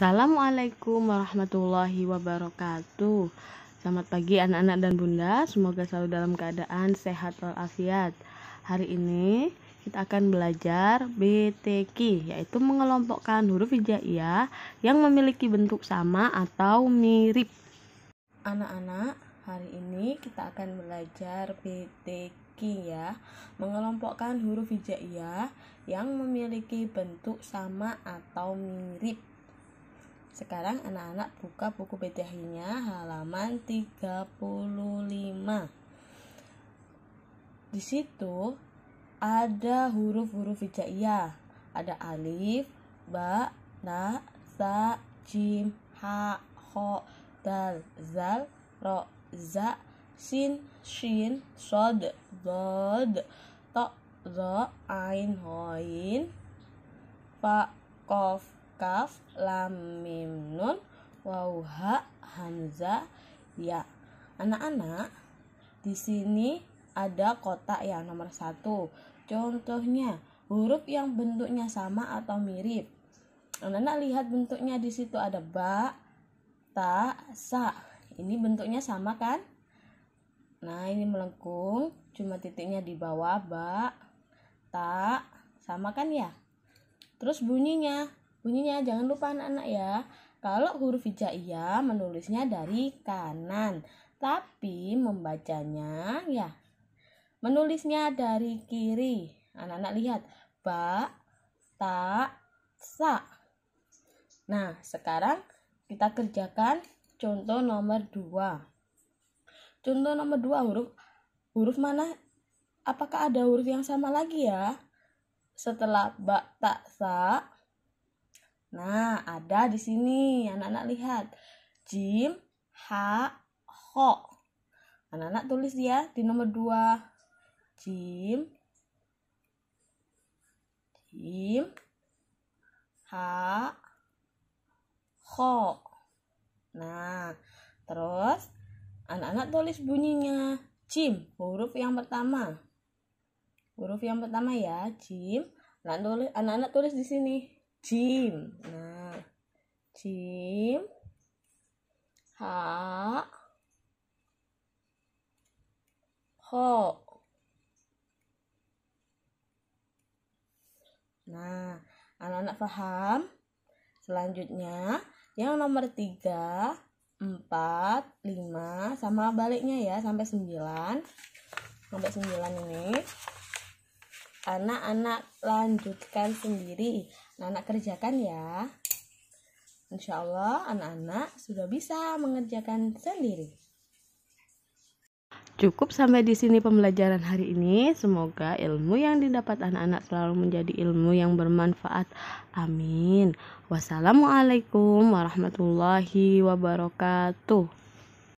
Assalamualaikum warahmatullahi wabarakatuh. Selamat pagi anak-anak dan bunda, semoga selalu dalam keadaan sehat walafiat. Hari ini kita akan belajar BTQ, yaitu mengelompokkan huruf hijaiyah yang memiliki bentuk sama atau mirip. Anak-anak, hari ini kita akan belajar BTQ ya, mengelompokkan huruf hijaiyah yang memiliki bentuk sama atau mirip. Sekarang anak-anak buka buku PTH-nya halaman 35 di situ ada huruf-huruf hijaiyah ada alif ba na sa jim ha ho dal zal ro za sin shin sod dod, to zo ain hoin fa kof kaf lam mim nun waw ha hamza ya anak-anak di sini ada kotak ya nomor satu contohnya huruf yang bentuknya sama atau mirip anak-anak lihat bentuknya di situ ada ba ta sa ini bentuknya sama kan nah ini melengkung cuma titiknya di bawah ba ta sama kan ya terus bunyinya Bunyinya jangan lupa anak-anak ya. Kalau huruf hijaiyah menulisnya dari kanan, tapi membacanya ya menulisnya dari kiri. Anak-anak lihat ba, ta, sa. Nah, sekarang kita kerjakan contoh nomor 2. Contoh nomor 2 huruf huruf mana? Apakah ada huruf yang sama lagi ya? Setelah ba, ta, sa, Nah, ada di sini anak-anak lihat. Jim, h ho. Anak-anak tulis ya di nomor 2. Jim, jim, h ho. Nah, terus anak-anak tulis bunyinya. Jim, huruf yang pertama. Huruf yang pertama ya, jim. Anak-anak tulis, anak-anak tulis di sini jim nah jim ha ho Nah, anak-anak paham? Selanjutnya, yang nomor 3, 4, 5, sama baliknya ya, sampai 9. Sampai 9 ini anak-anak lanjutkan sendiri anak-anak kerjakan ya Insya Allah anak-anak sudah bisa mengerjakan sendiri Cukup sampai di sini pembelajaran hari ini. Semoga ilmu yang didapat anak-anak selalu menjadi ilmu yang bermanfaat. Amin. Wassalamualaikum warahmatullahi wabarakatuh.